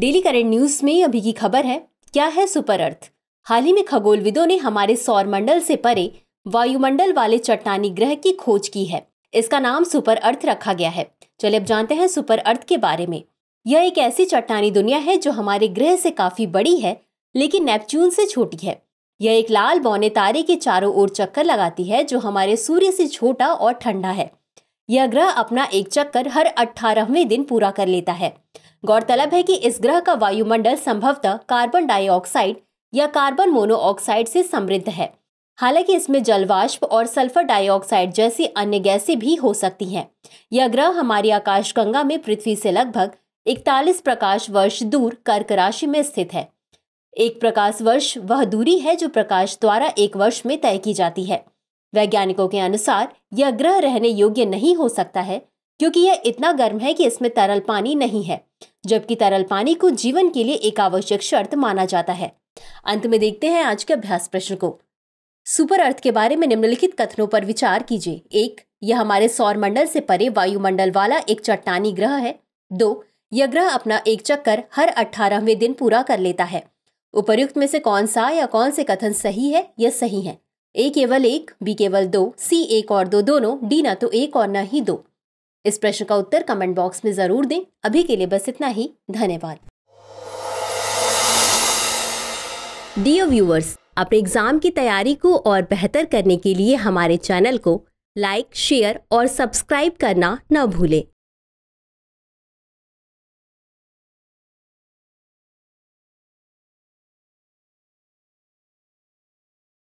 daily current news में अभी की खबर है क्या है सुपर अर्थ हाल ही में खगोलविदों ने हमारे सौर मंडल से परे वायुमंडल वाले चट्टानी ग्रह की खोज की है इसका नाम सुपर अर्थ रखा गया है चलिए अब जानते हैं सुपर अर्थ के बारे में यह एक ऐसी चट्टानी दुनिया है जो हमारे ग्रह से काफी बड़ी है लेकिन नेपच्यून से छोटी है यह एक लाल बौने तारे के चारों ओर चक्कर लगाती है जो हमारे सूर्य से छोटा और ठंडा है यह ग्रह अपना एक चक्कर हर अठारहवें दिन पूरा कर लेता है गौरतलब है कि इस ग्रह का वायुमंडल संभवतः कार्बन डाइऑक्साइड या कार्बन मोनोऑक्साइड से समृद्ध है हालांकि इसमें जलवाष्प और सल्फर डाइऑक्साइड जैसी अन्य गैसें भी हो सकती हैं यह ग्रह हमारी आकाशगंगा में पृथ्वी से लगभग 41 प्रकाश वर्ष दूर कर्क राशि में स्थित है एक प्रकाश वर्ष वह दूरी है जो प्रकाश द्वारा एक वर्ष में तय की जाती है वैज्ञानिकों के अनुसार यह ग्रह रहने योग्य नहीं हो सकता है क्योंकि यह इतना गर्म है कि इसमें तरल पानी नहीं है जबकि तरल पानी को जीवन के लिए एक आवश्यक शर्त माना जाता है अंत में देखते हैं आज के अभ्यास प्रश्न को सुपर अर्थ के बारे में निम्नलिखित कथनों पर विचार कीजिए एक यह हमारे सौर मंडल से परे वायुमंडल वाला एक चट्टानी ग्रह है दो यह ग्रह अपना एक चक्कर हर अठारहवें दिन पूरा कर लेता है उपर्युक्त में से कौन सा या कौन से कथन सही है या सही है ए केवल एक बी केवल दो सी एक और दो दोनों डी ना तो एक और न ही दो इस प्रश्न का उत्तर कमेंट बॉक्स में जरूर दें अभी के लिए बस इतना ही धन्यवाद डियर व्यूअर्स अपने एग्जाम की तैयारी को और बेहतर करने के लिए हमारे चैनल को लाइक शेयर और सब्सक्राइब करना न भूलें